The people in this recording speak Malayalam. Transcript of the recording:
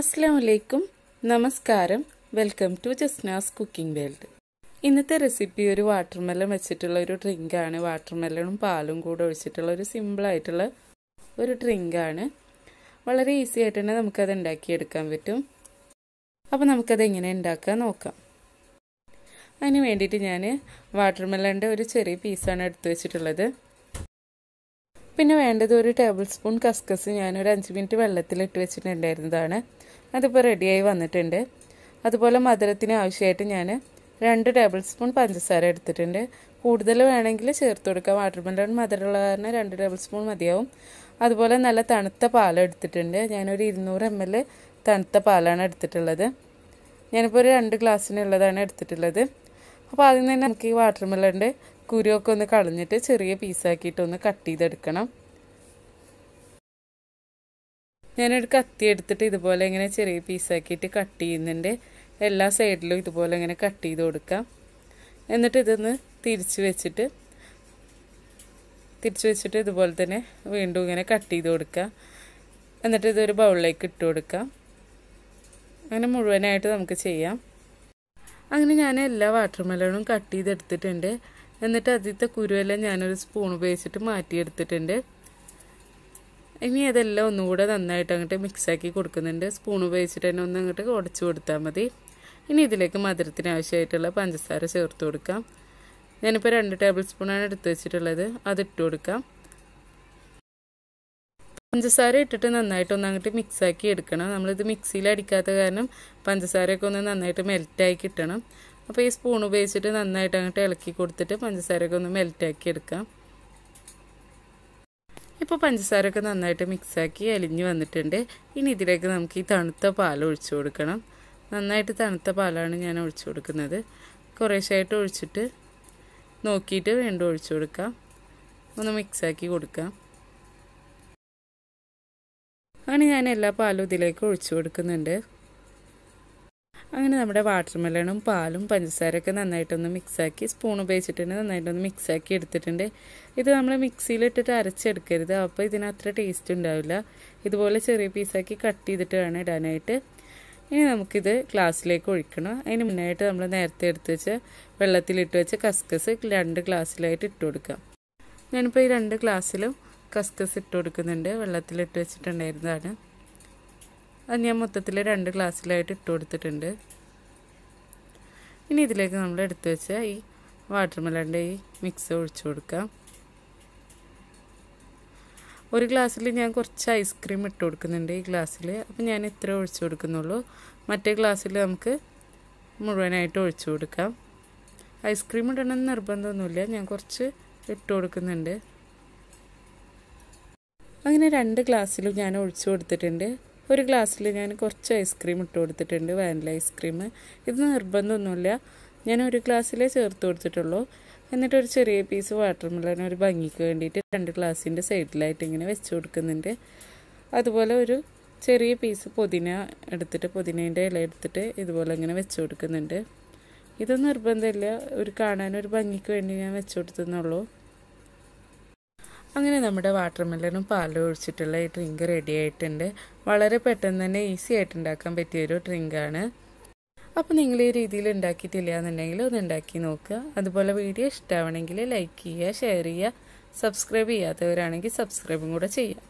അസ്സാമലൈക്കും നമസ്കാരം welcome to Jasna's cooking world ഇന്നത്തെ റെസിപ്പി ഒരു വാട്ടർമെലൺ വെച്ചിട്ടുള്ള ഒരു ഡ്രിങ്കാണ് വാട്ടർമെലണും പാലും കൂടെ ഒഴിച്ചിട്ടുള്ള ഒരു സിമ്പിളായിട്ടുള്ള ഒരു ഡ്രിങ്കാണ് വളരെ ഈസി ആയിട്ട് തന്നെ നമുക്കത് ഉണ്ടാക്കിയെടുക്കാൻ പറ്റും അപ്പോൾ നമുക്കത് എങ്ങനെ ഉണ്ടാക്കാൻ നോക്കാം അതിന് വേണ്ടിയിട്ട് ഞാൻ വാട്ടർമെലണിൻ്റെ ഒരു ചെറിയ പീസാണ് എടുത്തു വെച്ചിട്ടുള്ളത് പിന്നെ വേണ്ടത് ഒരു ടേബിൾ സ്പൂൺ കസ്കസ് ഞാനൊരു അഞ്ച് മിനിറ്റ് വെള്ളത്തിൽ ഇട്ട് വെച്ചിട്ടുണ്ടായിരുന്നതാണ് അതിപ്പോൾ റെഡിയായി വന്നിട്ടുണ്ട് അതുപോലെ മധുരത്തിന് ആവശ്യമായിട്ട് ഞാൻ രണ്ട് ടേബിൾ സ്പൂൺ പഞ്ചസാര എടുത്തിട്ടുണ്ട് കൂടുതൽ വേണമെങ്കിൽ ചേർത്ത് കൊടുക്കാം വാട്ടർ മെലൺ മധുരമുള്ള കാരണം രണ്ട് ടേബിൾ സ്പൂൺ മതിയാവും അതുപോലെ നല്ല തണുത്ത പാൽ എടുത്തിട്ടുണ്ട് ഞാനൊരു ഇരുന്നൂറ് എം എൽ തണുത്ത പാലാണ് എടുത്തിട്ടുള്ളത് ഞാനിപ്പോൾ ഒരു രണ്ട് ഗ്ലാസ്സിനുള്ളതാണ് എടുത്തിട്ടുള്ളത് അപ്പോൾ ആദ്യം തന്നെ നമുക്ക് ഈ വാട്ടർ മെല്ലൻ്റെ കുരുവൊക്കെ ഒന്ന് കളഞ്ഞിട്ട് ചെറിയ പീസാക്കിയിട്ട് ഒന്ന് കട്ട് ചെയ്തെടുക്കണം ഞാനൊരു കത്തി എടുത്തിട്ട് ഇതുപോലെ ഇങ്ങനെ ചെറിയ പീസാക്കിയിട്ട് കട്ട് ചെയ്യുന്നുണ്ട് എല്ലാ സൈഡിലും ഇതുപോലെ ഇങ്ങനെ കട്ട് ചെയ്ത് കൊടുക്കാം എന്നിട്ട് ഇതൊന്ന് തിരിച്ച് വെച്ചിട്ട് തിരിച്ച് വെച്ചിട്ട് ഇതുപോലെ തന്നെ വീണ്ടും ഇങ്ങനെ കട്ട് ചെയ്ത് കൊടുക്കുക എന്നിട്ട് ഇതൊരു ബൗളിലേക്ക് ഇട്ട് കൊടുക്കാം അങ്ങനെ മുഴുവനായിട്ട് നമുക്ക് ചെയ്യാം അങ്ങനെ ഞാൻ എല്ലാ വാട്ടർ മെലണും കട്ട് ചെയ്തെടുത്തിട്ടുണ്ട് എന്നിട്ട് ആദ്യത്തെ കുരുവെല്ലാം ഞാനൊരു സ്പൂൺ ഉപയോഗിച്ചിട്ട് മാറ്റിയെടുത്തിട്ടുണ്ട് ഇനി അതെല്ലാം ഒന്നുകൂടെ നന്നായിട്ട് അങ്ങോട്ട് മിക്സാക്കി കൊടുക്കുന്നുണ്ട് സ്പൂൺ ഉപയോഗിച്ചിട്ട് തന്നെ ഒന്ന് അങ്ങോട്ട് ഉടച്ചു കൊടുത്താൽ മതി ഇനി ഇതിലേക്ക് മധുരത്തിന് ആവശ്യമായിട്ടുള്ള പഞ്ചസാര ചേർത്ത് കൊടുക്കാം ഞാനിപ്പോൾ രണ്ട് ടേബിൾ സ്പൂണാണ് എടുത്ത് വെച്ചിട്ടുള്ളത് അത് ഇട്ട് കൊടുക്കാം പഞ്ചസാര ഇട്ടിട്ട് നന്നായിട്ടൊന്ന് അങ്ങോട്ട് മിക്സാക്കി എടുക്കണം നമ്മളിത് മിക്സിയിൽ അടിക്കാത്ത കാരണം പഞ്ചസാരയൊക്കെ ഒന്ന് നന്നായിട്ട് മെൽറ്റായി കിട്ടണം അപ്പോൾ ഈ സ്പൂൺ ഉപയോഗിച്ചിട്ട് നന്നായിട്ട് അങ്ങോട്ട് ഇളക്കി കൊടുത്തിട്ട് പഞ്ചസാരയൊക്കെ ഒന്ന് മെൽറ്റാക്കി എടുക്കാം ഇപ്പോൾ പഞ്ചസാരയൊക്കെ നന്നായിട്ട് മിക്സാക്കി അലിഞ്ഞ് വന്നിട്ടുണ്ട് ഇനി ഇതിലേക്ക് നമുക്ക് ഈ തണുത്ത പാൽ ഒഴിച്ചു കൊടുക്കണം നന്നായിട്ട് തണുത്ത പാലാണ് ഞാൻ ഒഴിച്ചു കൊടുക്കുന്നത് കുറേശ്ശായിട്ട് ഒഴിച്ചിട്ട് നോക്കിയിട്ട് വീണ്ടും ഒഴിച്ചു കൊടുക്കാം ഒന്ന് മിക്സാക്കി കൊടുക്കാം അങ്ങനെ ഞാൻ എല്ലാ പാലും ഇതിലേക്ക് ഒഴിച്ചു കൊടുക്കുന്നുണ്ട് അങ്ങനെ നമ്മുടെ വാട്ടർ മെലണും പാലും പഞ്ചസാരയൊക്കെ നന്നായിട്ടൊന്ന് മിക്സാക്കി സ്പൂൺ ഉപയോഗിച്ചിട്ട് തന്നെ നന്നായിട്ടൊന്ന് മിക്സാക്കി എടുത്തിട്ടുണ്ട് ഇത് നമ്മൾ മിക്സിയിലിട്ടിട്ട് അരച്ചെടുക്കരുത് അപ്പോൾ ഇതിന് അത്ര ടേസ്റ്റ് ഉണ്ടാവില്ല ഇതുപോലെ ചെറിയ പീസാക്കി കട്ട് ചെയ്തിട്ട് വേണം ഇടാനായിട്ട് ഇനി നമുക്കിത് ഗ്ലാസ്സിലേക്ക് ഒഴിക്കണം അതിന് മുന്നായിട്ട് നമ്മൾ നേരത്തെ എടുത്ത് വെച്ച് വെള്ളത്തിലിട്ട് വെച്ച കസ്കസ് രണ്ട് ഗ്ലാസ്സിലായിട്ട് ഇട്ട് കൊടുക്കാം ഞാനിപ്പോൾ ഈ രണ്ട് ഗ്ലാസ്സിലും കസ്കസ് ഇട്ട് കൊടുക്കുന്നുണ്ട് വെള്ളത്തിലിട്ട് വെച്ചിട്ടുണ്ടായിരുന്നതാണ് അത് ഞാൻ മൊത്തത്തിൽ രണ്ട് ഗ്ലാസ്സിലായിട്ട് ഇട്ട് കൊടുത്തിട്ടുണ്ട് ഇനി ഇതിലേക്ക് നമ്മൾ എടുത്തു വെച്ച ഈ വാട്ടർമെലൻ്റെ ഈ മിക്സ് ഒഴിച്ചു കൊടുക്കാം ഒരു ഗ്ലാസ്സിൽ ഞാൻ കുറച്ച് ഐസ്ക്രീം ഇട്ട് കൊടുക്കുന്നുണ്ട് ഈ ഗ്ലാസ്സിൽ അപ്പോൾ ഞാൻ ഇത്ര ഒഴിച്ചു കൊടുക്കുന്നുള്ളൂ മറ്റേ ഗ്ലാസ്സിൽ നമുക്ക് മുഴുവനായിട്ട് ഒഴിച്ചു കൊടുക്കാം ഐസ്ക്രീം ഇടണമെന്ന് നിർബന്ധമൊന്നുമില്ല ഞാൻ കുറച്ച് ഇട്ട് കൊടുക്കുന്നുണ്ട് അങ്ങനെ രണ്ട് ഗ്ലാസ്സിലും ഞാൻ ഒഴിച്ചു കൊടുത്തിട്ടുണ്ട് ഒരു ഗ്ലാസ്സിൽ ഞാൻ കുറച്ച് ഐസ്ക്രീം ഇട്ട് കൊടുത്തിട്ടുണ്ട് വാനില ഐസ്ക്രീം ഇത് നിർബന്ധമൊന്നുമില്ല ഞാൻ ഒരു ഗ്ലാസ്സിലേ ചേർത്ത് കൊടുത്തിട്ടുള്ളൂ എന്നിട്ട് ഒരു ചെറിയ പീസ് വാട്ടർ മെലൺ ഒരു ഭംഗിക്ക് വേണ്ടിയിട്ട് രണ്ട് ഗ്ലാസ്സിൻ്റെ സൈഡിലായിട്ട് ഇങ്ങനെ വെച്ച് കൊടുക്കുന്നുണ്ട് അതുപോലെ ഒരു ചെറിയ പീസ് പുതിന എടുത്തിട്ട് പുതിനേൻ്റെ ഇല എടുത്തിട്ട് ഇതുപോലെ ഇങ്ങനെ വെച്ച് കൊടുക്കുന്നുണ്ട് ഇത് നിർബന്ധമില്ല ഒരു കാണാൻ ഒരു ഭംഗിക്ക് വേണ്ടി ഞാൻ വെച്ച് കൊടുത്തുന്നുള്ളൂ അങ്ങനെ നമ്മുടെ വാട്ടർ മെല്ലനും പാലും ഒഴിച്ചിട്ടുള്ള ഈ ഡ്രിങ്ക് റെഡി ആയിട്ടുണ്ട് വളരെ പെട്ടെന്ന് തന്നെ ഈസി ആയിട്ട് ഉണ്ടാക്കാൻ പറ്റിയൊരു ഡ്രിങ്കാണ് അപ്പോൾ നിങ്ങൾ ഈ രീതിയിൽ ഉണ്ടാക്കിയിട്ടില്ല എന്നുണ്ടെങ്കിൽ ഒന്ന് ഉണ്ടാക്കി നോക്കുക അതുപോലെ വീഡിയോ ഇഷ്ടമാണെങ്കിൽ ലൈക്ക് ചെയ്യുക ഷെയർ ചെയ്യുക സബ്സ്ക്രൈബ് ചെയ്യാത്തവരാണെങ്കിൽ സബ്സ്ക്രൈബും കൂടെ ചെയ്യുക